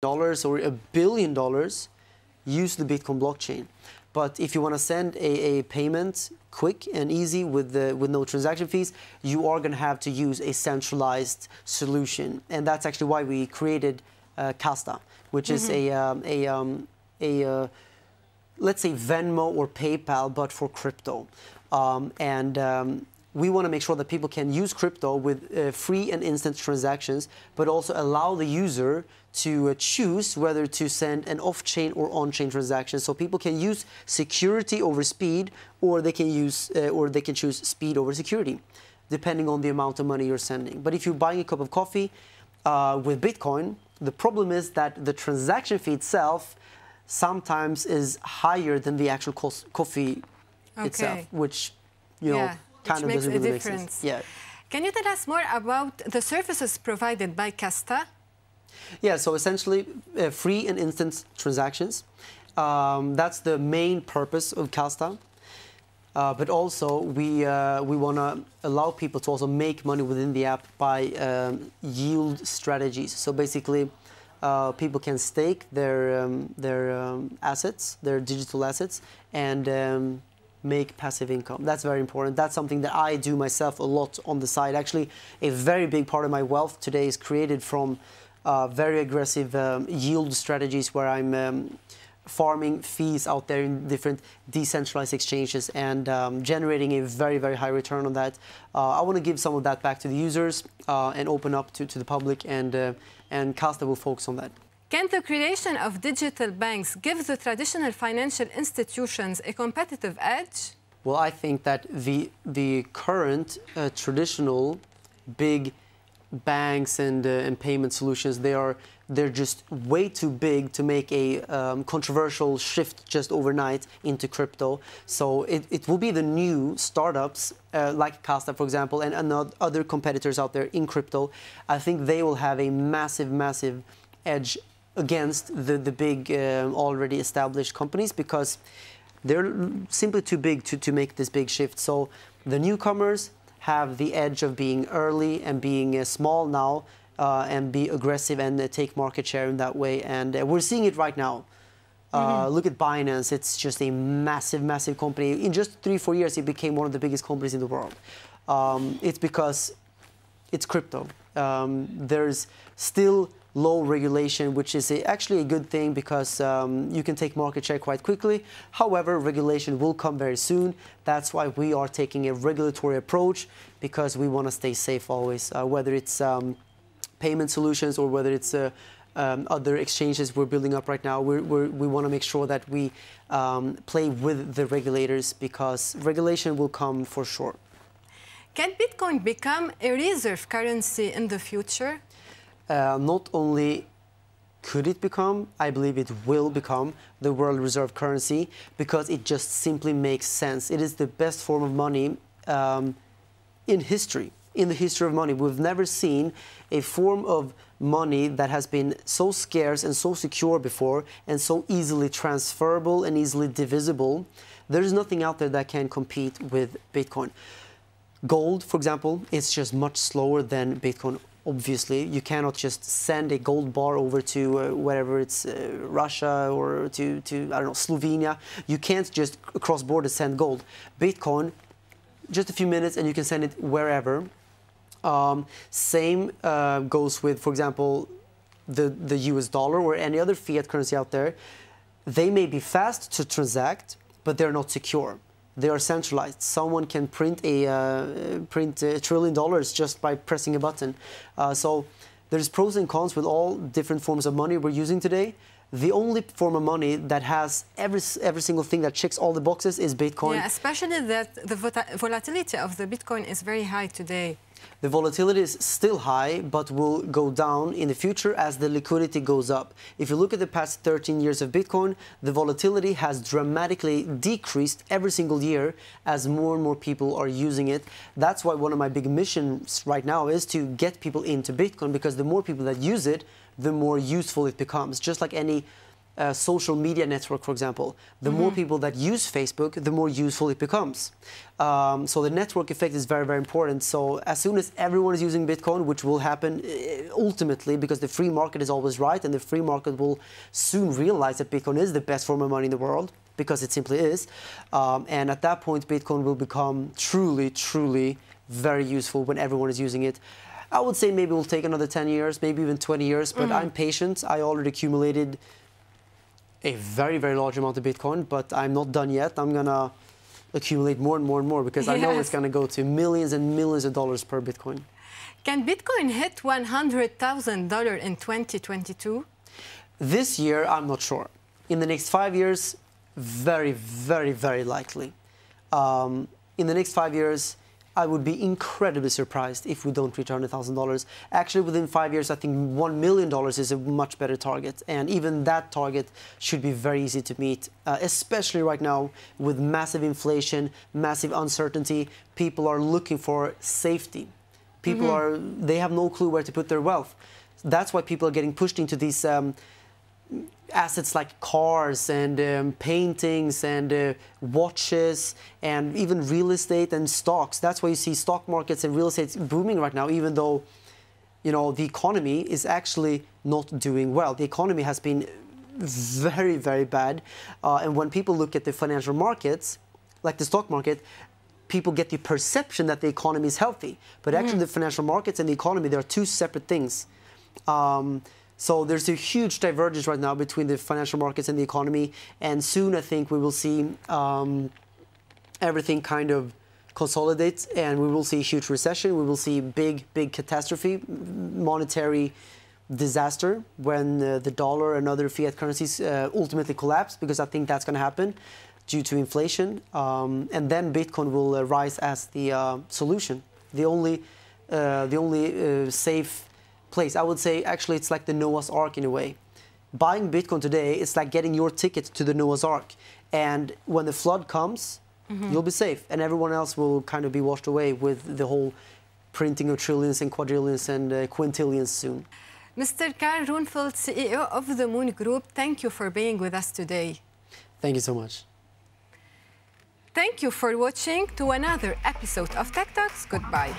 dollars or a billion dollars use the Bitcoin blockchain. But if you want to send a, a, payment quick and easy with, the, with no transaction fees, you are going to have to use a centralized solution. And that's actually why we created uh, Casta, which mm -hmm. is mm-hmm. a, um, a, um, a uh, let's say Venmo or PayPal, but for crypto. Um, and um, we want to make sure that people can use crypto with uh, free and instant transactions, but also allow the user to uh, choose whether to send an off-chain or on-chain transaction. So people can use security over speed, or they can use uh, or they can choose speed over security, depending on the amount of money you're sending. But if you're buying a cup of coffee uh, with Bitcoin, the problem is that the transaction fee itself sometimes is higher than the actual coffee okay. itself, which you know. Yeah kind Which of makes a difference. Yeah. Can you tell us more about the services provided by Casta? Yeah, so essentially uh, free and instant transactions. Um, that's the main purpose of Casta. Uh, but also, we uh, we want to allow people to also make money within the app by um, yield strategies. So basically, uh, people can stake their um, their um, assets, their digital assets, and um, make passive income. That's very important. That's something that I do myself a lot on the side. Actually, a very big part of my wealth today is created from uh, very aggressive um, yield strategies where I'm um, farming fees out there in different decentralized exchanges and um, generating a very, very high return on that. Uh, I want to give some of that back to the users uh, and open up to, to the public and, uh, and Costa will focus on that. Can the creation of digital banks give the traditional financial institutions a competitive edge? Well, I think that the, the current uh, traditional big banks and, uh, and payment solutions, they are they're just way too big to make a um, controversial shift just overnight into crypto. So it, it will be the new startups uh, like Casta, for example, and, and other competitors out there in crypto. I think they will have a massive, massive edge against the, the big uh, already established companies because they're simply too big to, to make this big shift. So the newcomers have the edge of being early and being uh, small now uh, and be aggressive and uh, take market share in that way. And uh, we're seeing it right now. Mm -hmm. Look at Binance. It's just a massive, massive company. In just three, four years, it became one of the biggest companies in the world. Um, it's because it's crypto. Um, there's still low regulation, which is a, actually a good thing because um, you can take market share quite quickly. However, regulation will come very soon. That's why we are taking a regulatory approach because we want to stay safe always, uh, whether it's um, payment solutions or whether it's uh, um, other exchanges we're building up right now. We're, we're, we want to make sure that we um, play with the regulators because regulation will come for sure. Can Bitcoin become a reserve currency in the future? uh, not only could it become, I believe it will become the world reserve currency because it just simply makes sense. It is the best form of money um, in history. In the history of money, we've never seen a form of money that has been so scarce and so secure before and so easily transferable and easily divisible. There's nothing out there that can compete with Bitcoin. Gold, for example, is just much slower than Bitcoin obviously. You cannot just send a gold bar over to uh, wherever it's uh, Russia or to, to, I don't know, Slovenia. You can't just cross border send gold. Bitcoin, just a few minutes and you can send it wherever. Um, same uh, goes with, for example, the, the US dollar or any other fiat currency out there. They may be fast to transact, but they're not secure they are centralized. Someone can print a uh, print a trillion dollars just by pressing a button. Uh, so there's pros and cons with all different forms of money we're using today. The only form of money that has every every single thing that checks all the boxes is Bitcoin. Yeah, especially that the volatility of the Bitcoin is very high today. The volatility is still high, but will go down in the future as the liquidity goes up. If you look at the past 13 years of Bitcoin, the volatility has dramatically decreased every single year as more and more people are using it. That's why one of my big missions right now is to get people into Bitcoin because the more people that use it, the more useful it becomes. Just like any uh, social media network, for example, the mm -hmm. more mm-hmm. people that use Facebook, the more useful it becomes. Um, so the network effect is very, very important. So as soon as everyone is using Bitcoin, which will happen uh, ultimately because the free market is always right, and the free market will soon realize that Bitcoin is the best form of money in the world because it simply is. Um, and at that point, Bitcoin will become truly, truly very useful when everyone is using it. I would say maybe it will take another 10 years, maybe even 20 years, but mm -hmm. I'm patient. I already accumulated a very, very large amount of Bitcoin, but I'm not done yet. I'm going to accumulate more and more and more because yes. I know it's going to go to millions and millions of dollars per Bitcoin. Can Bitcoin hit $100,000 in 2022? This year, I'm not sure. In the next five years, very, very, very likely. Um, in the next five years, I would be incredibly surprised if we don't return $1,000. Actually, within five years, I think $1 million is a much better target. And even that target should be very easy to meet, uh, especially right now with massive inflation, massive uncertainty. People are looking for safety. People mm -hmm. are, they have no clue where to put their wealth. That's why people are getting pushed into these. Um, assets like cars and um, paintings and uh, watches and even real estate and stocks. That's why you see stock markets and real estate booming right now, even though you know the economy is actually not doing well. The economy has been very, very bad. Uh, and when people look at the financial markets, like the stock market, people get the perception that the economy is healthy. But mm. actually, mm. the financial markets and the economy, they are two separate things. Um, so there's a huge divergence right now between the financial markets and the economy, and soon I think we will see um, everything kind of consolidate, and we will see a huge recession. We will see big, big catastrophe, monetary disaster when uh, the dollar and other fiat currencies uh, ultimately collapse, because I think that's going to happen due to inflation, um, and then Bitcoin will uh, rise as the uh, solution, the only, uh, the only uh, safe place. I would say actually it's like the Noah's Ark in a way. Buying Bitcoin today, it's like getting your ticket to the Noah's Ark. And when the flood comes, Mm -hmm. you'll be safe and everyone else will kind of be washed away with the whole printing of trillions and quadrillions and uh, quintillions soon. Mr. Karl Runfeld, CEO of the Moon Group, thank you for being with us today. Thank you so much. Thank you for watching to another episode of Tech Talks. Goodbye.